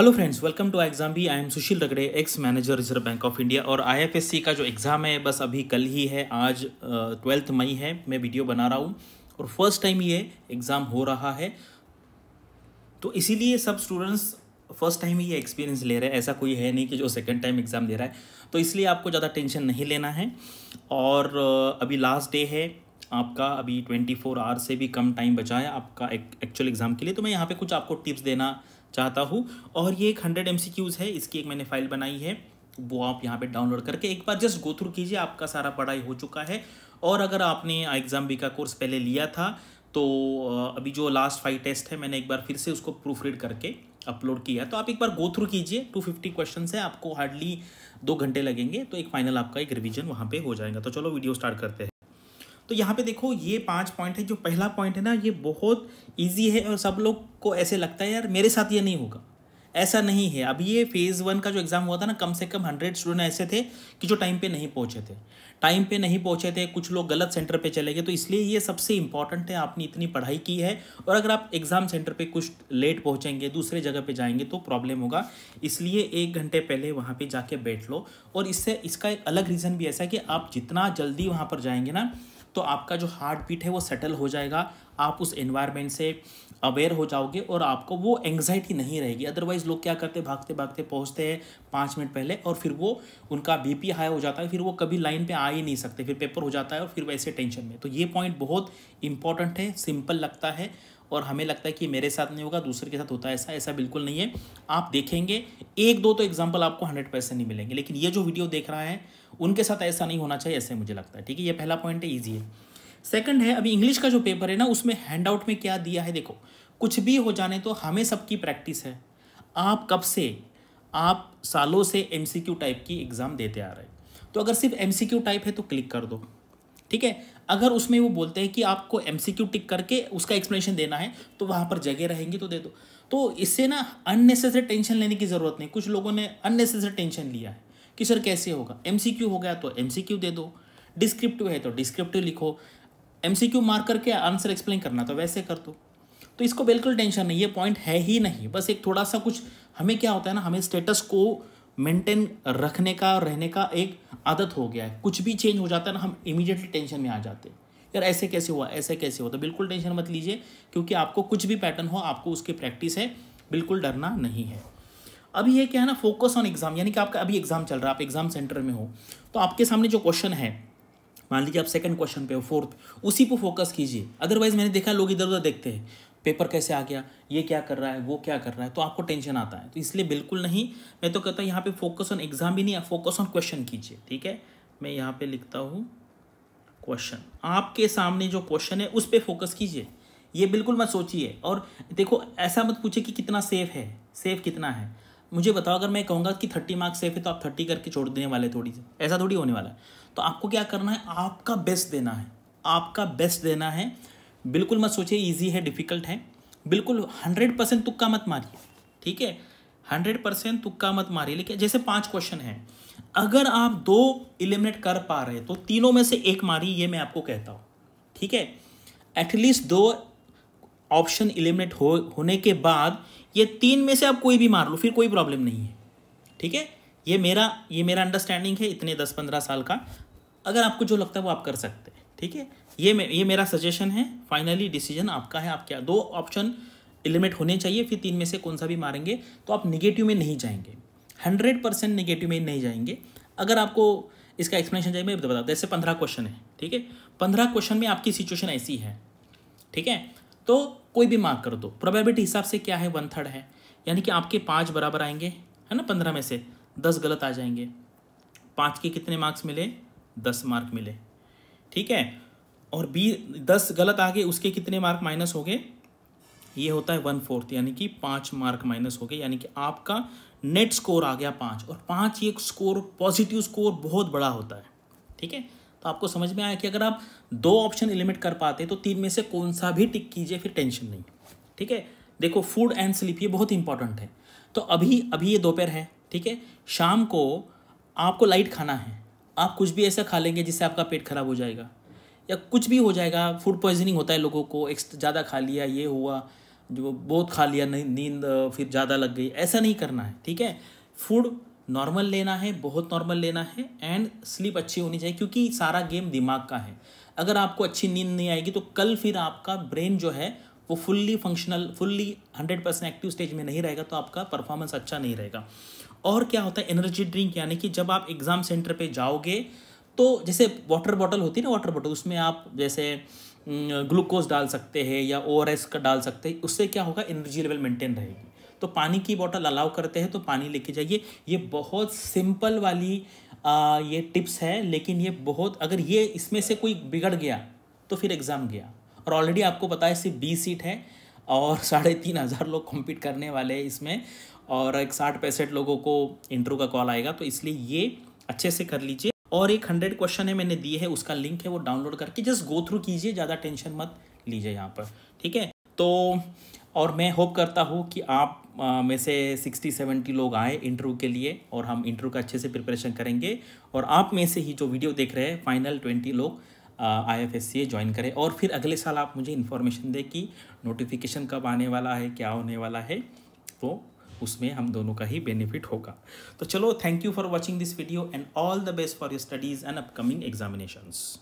hello friends welcome to exam भी I am Sushil Ragade ex manager reserve bank of India और IFSC का जो exam है बस अभी कल ही है आज ट्वेल्थ मई है मैं वीडियो बना रहा हूँ और फर्स्ट टाइम ये एग्ज़ाम हो रहा है तो इसीलिए सब स्टूडेंट्स फर्स्ट टाइम ही ये एक्सपीरियंस ले रहे हैं ऐसा कोई है नहीं कि जो सेकेंड टाइम एग्ज़ाम दे रहा है तो इसलिए आपको ज़्यादा टेंशन नहीं लेना है और अभी लास्ट डे है आपका अभी ट्वेंटी फोर आवर से भी कम टाइम बचा है आपका एक्चुअल एग्ज़ाम के लिए तो मैं यहाँ पर कुछ आपको टिप्स देना चाहता हूँ और ये एक हंड्रेड एम है इसकी एक मैंने फाइल बनाई है वो आप यहाँ पे डाउनलोड करके एक बार जस्ट गो थ्रू कीजिए आपका सारा पढ़ाई हो चुका है और अगर आपने एग्ज़ाम बी का कोर्स पहले लिया था तो अभी जो लास्ट फाइव टेस्ट है मैंने एक बार फिर से उसको प्रूफ रीड करके अपलोड किया तो आप एक बार गो थ्रू कीजिए टू फिफ्टी क्वेश्चन है आपको हार्डली दो घंटे लगेंगे तो एक फाइनल आपका एक रिविजन वहाँ पर हो जाएगा तो चलो वीडियो स्टार्ट करते हैं तो यहाँ पे देखो ये पांच पॉइंट है जो पहला पॉइंट है ना ये बहुत ईजी है और सब लोग को ऐसे लगता है यार मेरे साथ ये नहीं होगा ऐसा नहीं है अभी ये फेज़ वन का जो एग्ज़ाम हुआ था ना कम से कम हंड्रेड स्टूडेंट ऐसे थे कि जो टाइम पे नहीं पहुँचे थे टाइम पे नहीं पहुँचे थे कुछ लोग गलत सेंटर पे चले गए तो इसलिए ये सबसे इंपॉर्टेंट है आपने इतनी पढ़ाई की है और अगर आप एग्ज़ाम सेंटर पे कुछ लेट पहुँचेंगे दूसरे जगह पे जाएंगे तो प्रॉब्लम होगा इसलिए एक घंटे पहले वहाँ पर जाके बैठ लो और इससे इसका एक अलग रीज़न भी ऐसा है कि आप जितना जल्दी वहाँ पर जाएंगे ना तो आपका जो हार्ट बीट है वो सेटल हो जाएगा आप उस एनवायरनमेंट से अवेयर हो जाओगे और आपको वो एंग्जाइटी नहीं रहेगी अदरवाइज़ लोग क्या करते भागते भागते पहुंचते हैं पाँच मिनट पहले और फिर वो उनका बीपी हाई हो जाता है फिर वो कभी लाइन पे आ ही नहीं सकते फिर पेपर हो जाता है और फिर वैसे टेंशन में तो ये पॉइंट बहुत इंपॉर्टेंट है सिंपल लगता है और हमें लगता है कि मेरे साथ नहीं होगा दूसरे के साथ होता है ऐसा ऐसा बिल्कुल नहीं है आप देखेंगे एक दो तो एग्जाम्पल आपको हंड्रेड परसेंट नहीं मिलेंगे लेकिन ये जो वीडियो देख रहा है उनके साथ ऐसा नहीं होना चाहिए ऐसे मुझे लगता है ठीक है ये पहला पॉइंट है ईजी है सेकंड है अभी इंग्लिश का जो पेपर है ना उसमें हैंड आउट में क्या दिया है देखो कुछ भी हो जाने तो हमें सबकी प्रैक्टिस है आप कब से आप सालों से एम टाइप की एग्ज़ाम देते आ रहे हैं तो अगर सिर्फ एम टाइप है तो क्लिक कर दो ठीक है अगर उसमें वो बोलते हैं कि आपको एम टिक करके उसका एक्सप्लेनेशन देना है तो वहाँ पर जगह रहेंगी तो दे दो तो इससे ना अननेसेसरी टेंशन लेने की ज़रूरत नहीं कुछ लोगों ने अननेसेसरी टेंशन लिया है कि सर कैसे होगा एम हो गया तो एम दे दो डिस्क्रिप्टिव है तो डिस्क्रिप्टिव लिखो एम मार्क करके आंसर एक्सप्लेन करना तो वैसे कर दो तो इसको बिल्कुल टेंशन नहीं ये पॉइंट है ही नहीं बस एक थोड़ा सा कुछ हमें क्या होता है ना हमें स्टेटस को मेंटेन रखने का और रहने का एक आदत हो गया है कुछ भी चेंज हो जाता है ना हम इमीडिएटली टेंशन में आ जाते हैं यार ऐसे कैसे हुआ ऐसे कैसे हुआ तो बिल्कुल टेंशन मत लीजिए क्योंकि आपको कुछ भी पैटर्न हो आपको उसकी प्रैक्टिस है बिल्कुल डरना नहीं है अभी ये क्या है ना फोकस ऑन एग्जाम यानी कि आपका अभी एग्जाम चल रहा है आप एग्जाम सेंटर में हो तो आपके सामने जो क्वेश्चन है मान लीजिए आप सेकंड क्वेश्चन पे हो फोर्थ उसी पर फोकस कीजिए अदरवाइज मैंने देखा लोग इधर उधर देखते हैं पेपर कैसे आ गया ये क्या कर रहा है वो क्या कर रहा है तो आपको टेंशन आता है तो इसलिए बिल्कुल नहीं मैं तो कहता हूँ यहाँ पे फोकस ऑन एग्जाम भी नहीं फोकस ऑन क्वेश्चन कीजिए ठीक है मैं यहाँ पे लिखता हूँ क्वेश्चन आपके सामने जो क्वेश्चन है उस पर फोकस कीजिए ये बिल्कुल मत सोचिए और देखो ऐसा मत पूछे कि कितना सेफ है सेफ कितना है मुझे बताओ अगर मैं कहूँगा कि थर्टी मार्क्स सेफ है तो आप थर्टी करके छोड़ देने वाले थोड़ी सी ऐसा थोड़ी होने वाला है तो आपको क्या करना है आपका बेस्ट देना है आपका बेस्ट देना है बिल्कुल मत सोचिए ईजी है डिफिकल्ट है बिल्कुल हंड्रेड परसेंट तुक्का मत मारिए ठीक है हंड्रेड परसेंट तुक्का मत मारिए लेकिन जैसे पांच क्वेश्चन है अगर आप दो इलिमिनेट कर पा रहे तो तीनों में से एक मारिए ये मैं आपको कहता हूँ ठीक है एटलीस्ट दो ऑप्शन इलिमिनेट हो होने के बाद ये तीन में से आप कोई भी मार लो फिर कोई प्रॉब्लम नहीं है ठीक है ये मेरा ये मेरा अंडरस्टैंडिंग है इतने दस पंद्रह साल का अगर आपको जो लगता है वो आप कर सकते हैं ठीक है ये मे, ये मेरा सजेशन है फाइनली डिसीजन आपका है आप क्या दो ऑप्शन एलिमेट होने चाहिए फिर तीन में से कौन सा भी मारेंगे तो आप निगेटिव में नहीं जाएंगे हंड्रेड परसेंट निगेटिव में नहीं जाएंगे अगर आपको इसका एक्सप्लेनेशन चाहिए मैं बताता जैसे पंद्रह क्वेश्चन है ठीक है पंद्रह क्वेश्चन में आपकी सिचुएशन ऐसी है ठीक है तो कोई भी मार्क कर दो प्रोबेबिलिटी हिसाब से क्या है वन थर्ड है यानी कि आपके पाँच बराबर आएंगे है ना पंद्रह में से दस गलत आ जाएंगे पाँच के कितने मार्क्स मिले दस मार्क मिले ठीक है और बी दस गलत आ गए उसके कितने मार्क माइनस हो गए ये होता है वन फोर्थ यानी कि पाँच मार्क माइनस हो गए यानी कि आपका नेट स्कोर आ गया पाँच और पाँच ये स्कोर पॉजिटिव स्कोर बहुत बड़ा होता है ठीक है तो आपको समझ में आया कि अगर आप दो ऑप्शन इलिमिट कर पाते तो तीन में से कौन सा भी टिक कीजिए फिर टेंशन नहीं ठीक है देखो फूड एंड स्लीप ये बहुत इंपॉर्टेंट है तो अभी अभी ये दोपहर है ठीक है शाम को आपको लाइट खाना है आप कुछ भी ऐसा खा लेंगे जिससे आपका पेट खराब हो जाएगा या कुछ भी हो जाएगा फूड पॉइजनिंग होता है लोगों को एक्स्ट्रा ज़्यादा खा लिया ये हुआ जो बहुत खा लिया नहीं नींद फिर ज़्यादा लग गई ऐसा नहीं करना है ठीक है फूड नॉर्मल लेना है बहुत नॉर्मल लेना है एंड स्लीप अच्छी होनी चाहिए क्योंकि सारा गेम दिमाग का है अगर आपको अच्छी नींद नहीं आएगी तो कल फिर आपका ब्रेन जो है वो fully functional fully hundred percent active stage में नहीं रहेगा तो आपका परफॉर्मेंस अच्छा नहीं रहेगा और क्या होता है एनर्जी ड्रिंक यानी कि जब आप एग्ज़ाम सेंटर पे जाओगे तो जैसे वाटर बॉटल होती है ना वाटर बॉटल उसमें आप जैसे ग्लूकोज डाल सकते हैं या ओ का डाल सकते हैं उससे क्या होगा एनर्जी लेवल मेंटेन रहेगी तो पानी की बॉटल अलाउ करते हैं तो पानी लेके जाइए ये बहुत सिंपल वाली आ, ये टिप्स है लेकिन ये बहुत अगर ये इसमें से कोई बिगड़ गया तो फिर एग्ज़ाम गया और ऑलरेडी आपको पता है सिर्फ बीस सीट है और साढ़े तीन हज़ार लोग कॉम्पीट करने वाले हैं इसमें और एक साठ पैंसठ लोगों को इंटरव्यू का कॉल आएगा तो इसलिए ये अच्छे से कर लीजिए और एक हंड्रेड क्वेश्चन है मैंने दिए है उसका लिंक है वो डाउनलोड करके जस्ट गो थ्रू कीजिए ज़्यादा टेंशन मत लीजिए यहाँ पर ठीक है तो और मैं होप करता हूँ कि आप में से सिक्सटी सेवेंटी लोग आए इंटरव्यू के लिए और हम इंटरव्यू का अच्छे से प्रिपरेशन करेंगे और आप में से ही जो वीडियो देख रहे हैं फाइनल ट्वेंटी लोग I F S C join करें और फिर अगले साल आप मुझे इन्फॉर्मेशन दें कि नोटिफिकेशन कब आने वाला है क्या होने वाला है तो उसमें हम दोनों का ही बेनिफिट होगा तो चलो thank you for watching this video and all the best for your studies and upcoming examinations